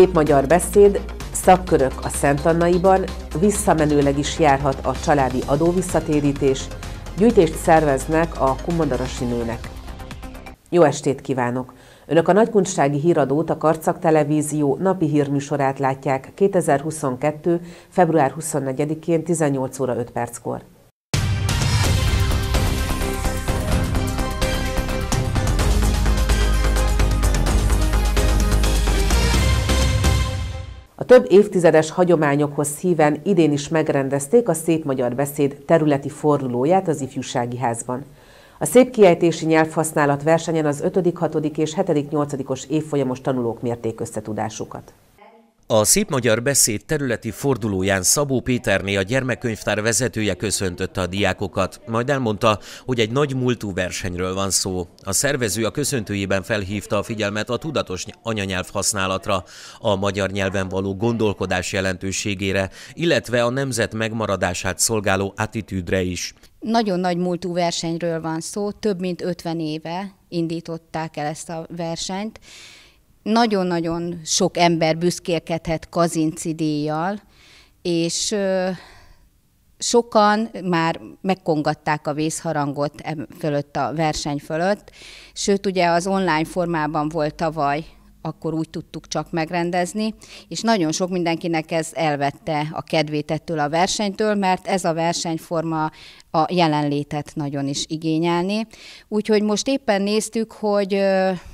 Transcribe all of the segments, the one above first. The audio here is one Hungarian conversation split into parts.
Szép Magyar Beszéd szakkörök a Szent Annaiban, visszamenőleg is járhat a családi adóvisszatérítés, gyűjtést szerveznek a komodarasi nőnek. Jó estét kívánok! Önök a Nagykundsági Híradót, a Karcak Televízió napi hírműsorát látják 2022. február 24-én 18 óra 5 perckor. több évtizedes hagyományokhoz híven idén is megrendezték a Szép Magyar Beszéd területi fordulóját az Ifjúsági Házban. A szép kiejtési nyelvhasználat versenyen az 5., 6. és 7. 8. évfolyamos tanulók mérték összetudásukat. A Szép Magyar Beszéd területi fordulóján Szabó Péterné a gyermekkönyvtár vezetője köszöntötte a diákokat, majd elmondta, hogy egy nagy múltú versenyről van szó. A szervező a köszöntőjében felhívta a figyelmet a tudatos anyanyelv használatra, a magyar nyelven való gondolkodás jelentőségére, illetve a nemzet megmaradását szolgáló attitűdre is. Nagyon nagy múltú versenyről van szó, több mint 50 éve indították el ezt a versenyt, nagyon-nagyon sok ember büszkélkedhet Kazinci díjjal, és sokan már megkongatták a vészharangot fölött a verseny fölött, sőt ugye az online formában volt tavaly akkor úgy tudtuk csak megrendezni, és nagyon sok mindenkinek ez elvette a kedvét ettől a versenytől, mert ez a versenyforma a jelenlétet nagyon is igényelni. Úgyhogy most éppen néztük, hogy,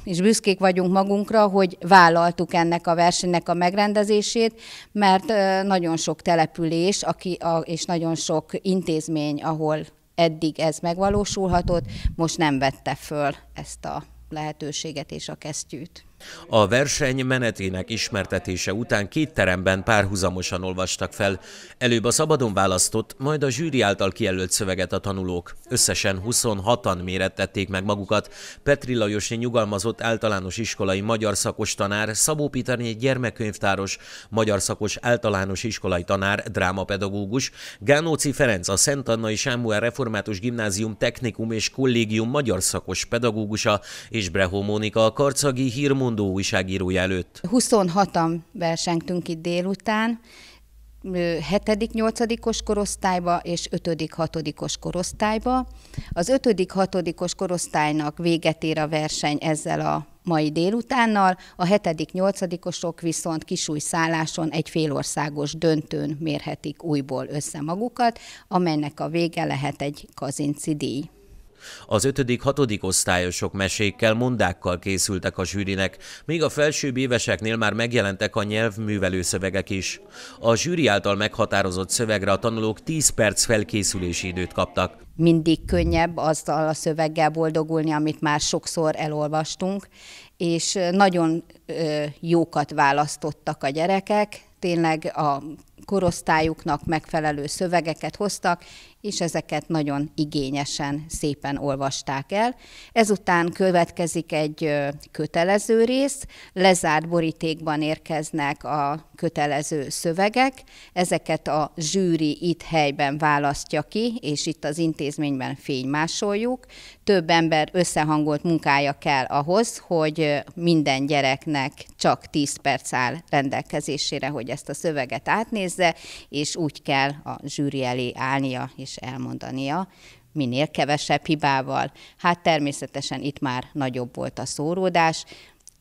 és büszkék vagyunk magunkra, hogy vállaltuk ennek a versenynek a megrendezését, mert nagyon sok település aki, és nagyon sok intézmény, ahol eddig ez megvalósulhatott, most nem vette föl ezt a lehetőséget és a kesztyűt. A verseny menetének ismertetése után két teremben párhuzamosan olvastak fel. Előbb a szabadon választott, majd a zsűri által kijelölt szöveget a tanulók. Összesen 26-an mérettették meg magukat. Petri Lajosni nyugalmazott általános iskolai magyar szakos tanár, Szabó Péterné gyermekkönyvtáros, magyar szakos általános iskolai tanár, drámapedagógus, Gánóci Ferenc a Szent Annai Sámuel Református Gimnázium Technikum és Kollégium magyar szakos pedagógusa, és Brehó Mónika a Karcagi Hírmond állandó újságírója előtt? 26-an versengtünk itt délután, 7.-8. korosztályba és 5.-6. korosztályba. Az 5.-6. korosztálynak véget ér a verseny ezzel a mai délutánnal, a 7.-8.-osok viszont kisúj szálláson egy félországos döntőn mérhetik újból össze magukat, amelynek a vége lehet egy kazinci díj. Az 5.-6. osztályosok mesékkel, mondákkal készültek a zsűrinek, még a felsőbb éveseknél már megjelentek a nyelvművelő szövegek is. A zsűri által meghatározott szövegre a tanulók 10 perc felkészülési időt kaptak. Mindig könnyebb azzal a szöveggel boldogulni, amit már sokszor elolvastunk, és nagyon jókat választottak a gyerekek, tényleg a korosztályuknak megfelelő szövegeket hoztak, és ezeket nagyon igényesen, szépen olvasták el. Ezután következik egy kötelező rész, lezárt borítékban érkeznek a kötelező szövegek, ezeket a zsűri itt helyben választja ki, és itt az intézményben fénymásoljuk. Több ember összehangolt munkája kell ahhoz, hogy minden gyereknek csak 10 perc áll rendelkezésére, hogy ezt a szöveget átnézze, és úgy kell a zsűri elé állnia, és is elmondania, minél kevesebb hibával. Hát természetesen itt már nagyobb volt a szóródás,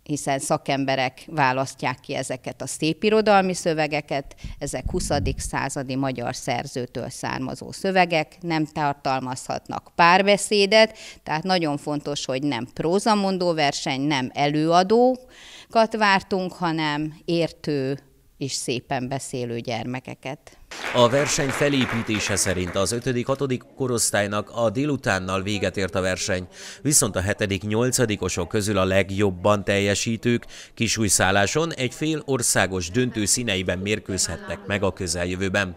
hiszen szakemberek választják ki ezeket a szép irodalmi szövegeket, ezek 20. századi magyar szerzőtől származó szövegek, nem tartalmazhatnak párbeszédet, tehát nagyon fontos, hogy nem prózamondó verseny, nem előadókat vártunk, hanem értő és szépen beszélő gyermekeket. A verseny felépítése szerint az 5.-6. korosztálynak a délutánnal véget ért a verseny, viszont a 7.-8.-osok közül a legjobban teljesítők kisújszálláson egy fél országos döntő színeiben mérkőzhetnek meg a közeljövőben.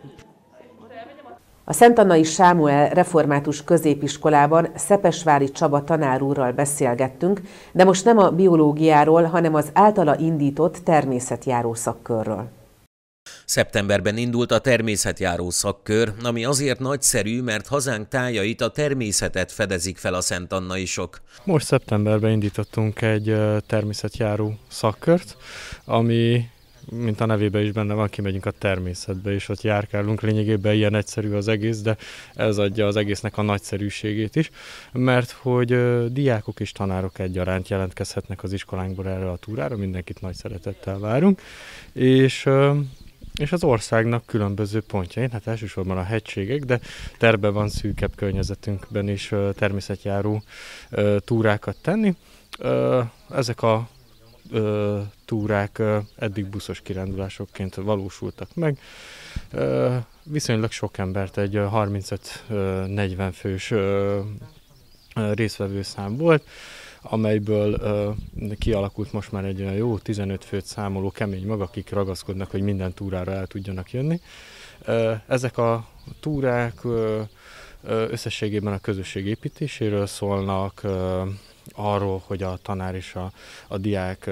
A Szent Annai Sámuel Református Középiskolában Szepesvári Csaba tanárúrral beszélgettünk, de most nem a biológiáról, hanem az általa indított természetjáró szakkörről. Szeptemberben indult a természetjáró szakkör, ami azért nagyszerű, mert hazánk tájait a természetet fedezik fel a Szent Annaisok. Most szeptemberben indítottunk egy természetjáró szakkört, ami mint a nevében is benne van, kimegyünk a természetbe, és ott járkálunk. Lényegében ilyen egyszerű az egész, de ez adja az egésznek a nagyszerűségét is, mert hogy diákok és tanárok egyaránt jelentkezhetnek az iskolánkból erre a túrára, mindenkit nagy szeretettel várunk, és és az országnak különböző pontjain, hát elsősorban a hegységek, de terve van szűkebb környezetünkben is természetjáró túrákat tenni. Ezek a túrák eddig buszos kirándulásokként valósultak meg. viszonylag sok embert, egy 35-40 fős ö, részvevőszám volt amelyből ö, kialakult most már egy olyan jó 15 főt számoló kemény mag, akik ragaszkodnak, hogy minden túrára el tudjanak jönni. Ö, ezek a túrák ö, összességében a közösség építéséről szólnak, arról, hogy a tanár és a, a diák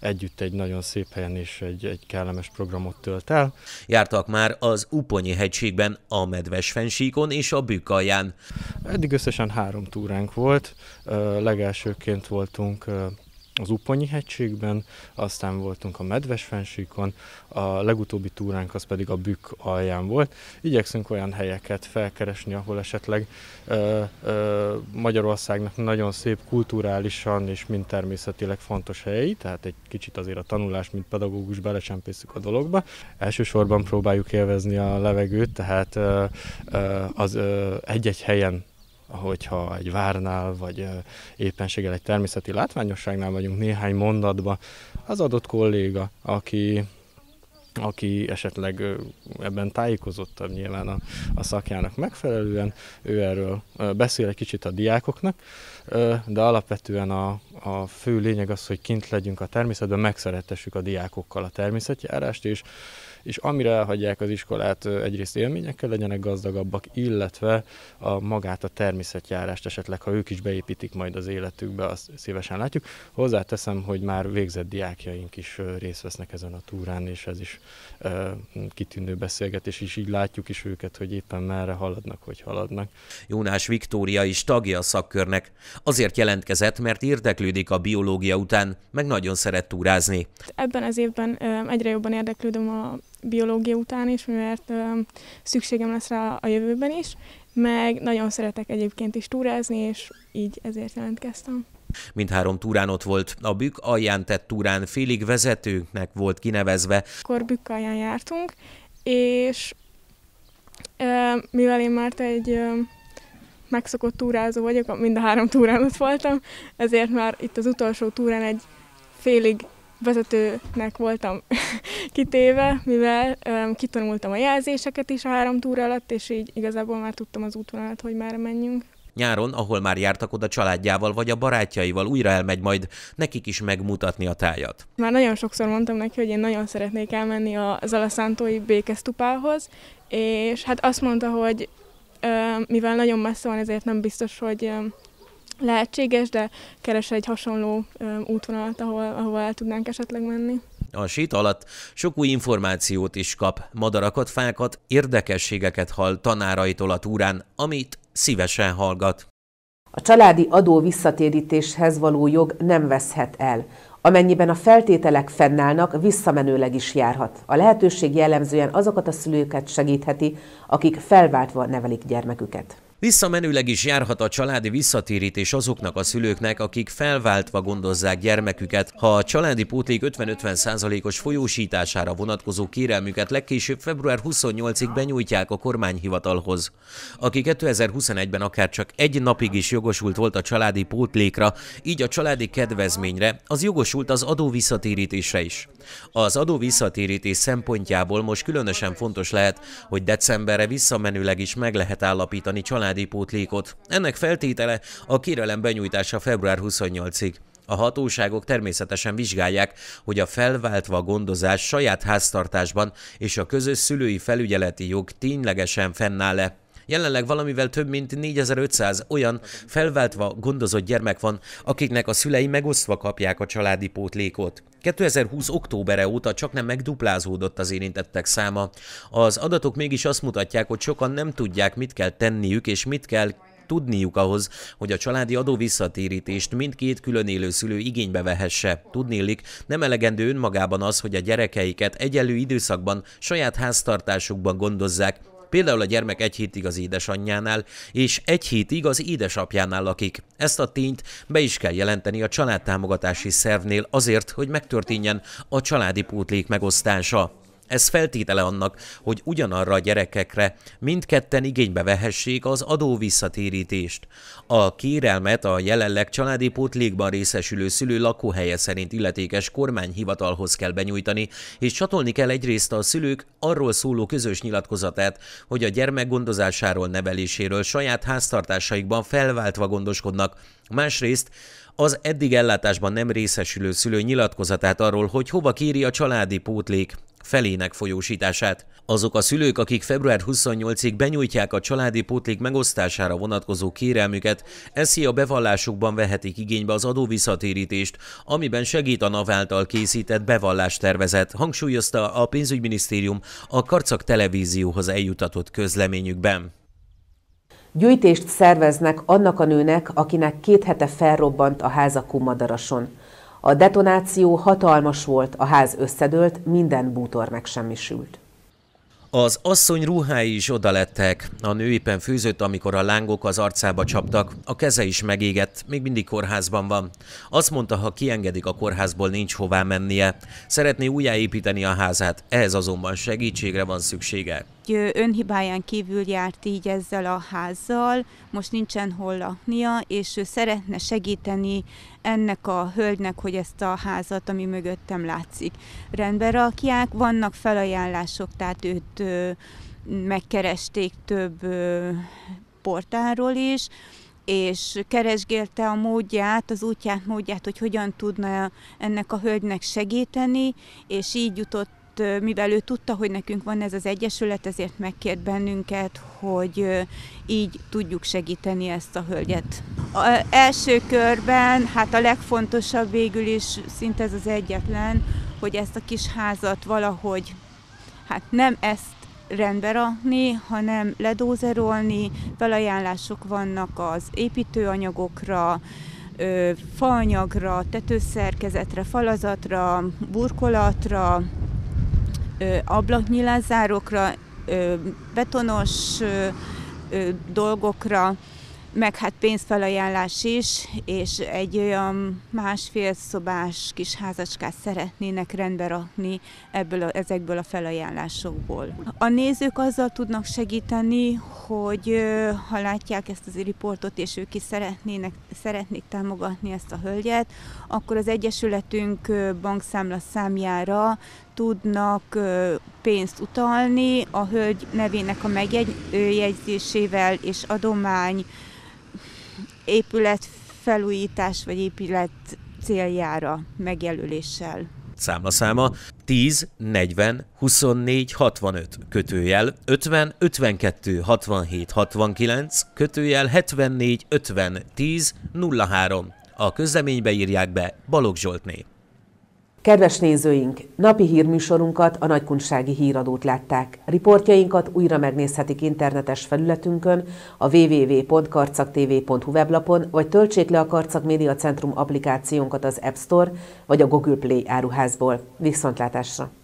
együtt egy nagyon szép helyen és egy, egy kellemes programot tölt el. Jártak már az Uponyi hegységben, a Medves fensíkon és a alján. Eddig összesen három túránk volt. Legelsőként voltunk az Uponyi hegységben, aztán voltunk a Medves fensíkon, a legutóbbi túránk az pedig a Bükk alján volt. Igyekszünk olyan helyeket felkeresni, ahol esetleg ö, ö, Magyarországnak nagyon szép kulturálisan és mind természetileg fontos helyei, tehát egy kicsit azért a tanulás, mint pedagógus belecsempészük a dologba. Elsősorban próbáljuk élvezni a levegőt, tehát ö, ö, az ö, egy-egy helyen hogyha egy várnál, vagy éppenséggel egy természeti látványosságnál vagyunk néhány mondatban, az adott kolléga, aki aki esetleg ebben tájékozottabb nyilván a, a szakjának megfelelően, ő erről beszél egy kicsit a diákoknak, de alapvetően a, a fő lényeg az, hogy kint legyünk a természetben, megszerettessük a diákokkal a természetjárást, és, és amire elhagyják az iskolát, egyrészt élményekkel legyenek gazdagabbak, illetve a magát a természetjárást esetleg, ha ők is beépítik majd az életükbe, azt szívesen látjuk. Hozzáteszem, hogy már végzett diákjaink is részt vesznek ezen a túrán, és ez is e, kitűnő beszélgetés, és így látjuk is őket, hogy éppen merre haladnak, hogy haladnak. Jónás Viktória is tagja a szakkörnek. Azért jelentkezett, mert érdeklő érdeklődik a biológia után, meg nagyon szeret túrázni. Ebben az évben egyre jobban érdeklődöm a biológia után is, mert szükségem lesz rá a jövőben is, meg nagyon szeretek egyébként is túrázni, és így ezért jelentkeztem. Mindhárom túrán ott volt. A bükk alján tett túrán félig vezetőnknek volt kinevezve. Akkor bükk alján jártunk, és mivel én már egy megszokott túrázó vagyok, mind a három túrán ott voltam, ezért már itt az utolsó túrán egy félig vezetőnek voltam kitéve, mivel um, kitanultam a jelzéseket is a három túra alatt, és így igazából már tudtam az útvonalat, hogy már menjünk. Nyáron, ahol már jártak oda családjával vagy a barátjaival, újra elmegy majd nekik is megmutatni a tájat. Már nagyon sokszor mondtam neki, hogy én nagyon szeretnék elmenni a Zalaszántói békesztupához, és hát azt mondta, hogy mivel nagyon messze van, ezért nem biztos, hogy lehetséges, de keres egy hasonló útvonalat, ahol, ahol el tudnánk esetleg menni. A sét alatt sok új információt is kap, madarakat, fákat, érdekességeket hall tanáraitól a túrán, amit szívesen hallgat. A családi adó visszatérítéshez való jog nem veszhet el. Amennyiben a feltételek fennállnak, visszamenőleg is járhat. A lehetőség jellemzően azokat a szülőket segítheti, akik felváltva nevelik gyermeküket. Visszamenőleg is járhat a családi visszatérítés azoknak a szülőknek, akik felváltva gondozzák gyermeküket, ha a családi pótlék 50-50%-os folyósítására vonatkozó kérelmüket legkésőbb február 28-ig benyújtják a kormányhivatalhoz. Aki 2021-ben akár csak egy napig is jogosult volt a családi pótlékra, így a családi kedvezményre, az jogosult az adó visszatérítésre is. Az adó visszatérítés szempontjából most különösen fontos lehet, hogy decemberre visszamenőleg is meg lehet állapítani családi pótlékot. Ennek feltétele a kérelem benyújtása február 28-ig. A hatóságok természetesen vizsgálják, hogy a felváltva gondozás saját háztartásban és a közös szülői felügyeleti jog ténylegesen fennáll-e. Jelenleg valamivel több mint 4500 olyan felváltva gondozott gyermek van, akiknek a szülei megosztva kapják a családi pótlékot. 2020 októbere óta csak nem megduplázódott az érintettek száma. Az adatok mégis azt mutatják, hogy sokan nem tudják, mit kell tenniük és mit kell tudniuk ahhoz, hogy a családi adó visszatérítést mindkét külön élő szülő igénybe vehesse. Tudnélik, nem elegendő önmagában az, hogy a gyerekeiket egyelő időszakban saját háztartásukban gondozzák, Például a gyermek egy hétig az édesanyjánál, és egy hétig az édesapjánál lakik. Ezt a tényt be is kell jelenteni a családtámogatási szervnél azért, hogy megtörténjen a családi pótlék megosztása. Ez feltétele annak, hogy ugyanarra a gyerekekre mindketten igénybe vehessék az adó visszatérítést. A kérelmet a jelenleg családi pótlékban részesülő szülő lakóhelye szerint illetékes kormányhivatalhoz kell benyújtani, és csatolni kell egyrészt a szülők arról szóló közös nyilatkozatát, hogy a gyermek gondozásáról, neveléséről saját háztartásaikban felváltva gondoskodnak, másrészt az eddig ellátásban nem részesülő szülő nyilatkozatát arról, hogy hova kéri a családi pótlék, felének folyósítását. Azok a szülők, akik február 28-ig benyújtják a családi pótlék megosztására vonatkozó kérelmüket, eszi a bevallásukban vehetik igénybe az adóvisszatérítést, amiben segít a NAV által készített bevallástervezet, hangsúlyozta a pénzügyminisztérium a Karcak televízióhoz eljutatott közleményükben. Gyűjtést szerveznek annak a nőnek, akinek két hete felrobbant a háza kumadarason. A detonáció hatalmas volt, a ház összedőlt, minden bútor megsemmisült. Az asszony ruhái is oda lettek. A nő éppen főzött, amikor a lángok az arcába csaptak. A keze is megégett, még mindig kórházban van. Azt mondta, ha kiengedik a kórházból, nincs hová mennie. Szeretné újjáépíteni a házát, ehhez azonban segítségre van szüksége hogy önhibáján kívül járt így ezzel a házzal, most nincsen hol laknia, és ő szeretne segíteni ennek a hölgynek, hogy ezt a házat, ami mögöttem látszik, rendbe rakják. Vannak felajánlások, tehát őt megkeresték több portáról is, és keresgélte a módját, az útját, módját, hogy hogyan tudna ennek a hölgynek segíteni, és így jutott mivel ő tudta, hogy nekünk van ez az egyesület, ezért megkért bennünket, hogy így tudjuk segíteni ezt a hölgyet. A első körben, hát a legfontosabb végül is, szinte ez az egyetlen, hogy ezt a kis házat valahogy, hát nem ezt rendbe rakni, hanem ledózerolni, felajánlások vannak az építőanyagokra, faanyagra, tetőszerkezetre, falazatra, burkolatra, ablaknyilázárokra, betonos dolgokra, meg hát pénzfelajánlás is, és egy olyan másfél szobás kis házacskát szeretnének rendbe rakni ebből a, ezekből a felajánlásokból. A nézők azzal tudnak segíteni, hogy ha látják ezt az riportot, és ők is szeretnének, szeretnék támogatni ezt a hölgyet, akkor az Egyesületünk bankszámla számjára tudnak pénzt utalni a hölgy nevének a megjegyzésével és adomány épület felújítás vagy épület céljára megjelöléssel. Számlaszáma 10 40 24 65 kötőjel 50 52 67 69 kötőjel 74 50 10 03. A közleménybe írják be Balogh Zsoltné. Kedves nézőink, napi hírműsorunkat, a Nagykunsági híradót látták. Riportjainkat újra megnézhetik internetes felületünkön, a www.karcagtv.hu weblapon, vagy töltsék le a Karcag Média Centrum applikációnkat az App Store, vagy a Google Play áruházból. Viszontlátásra!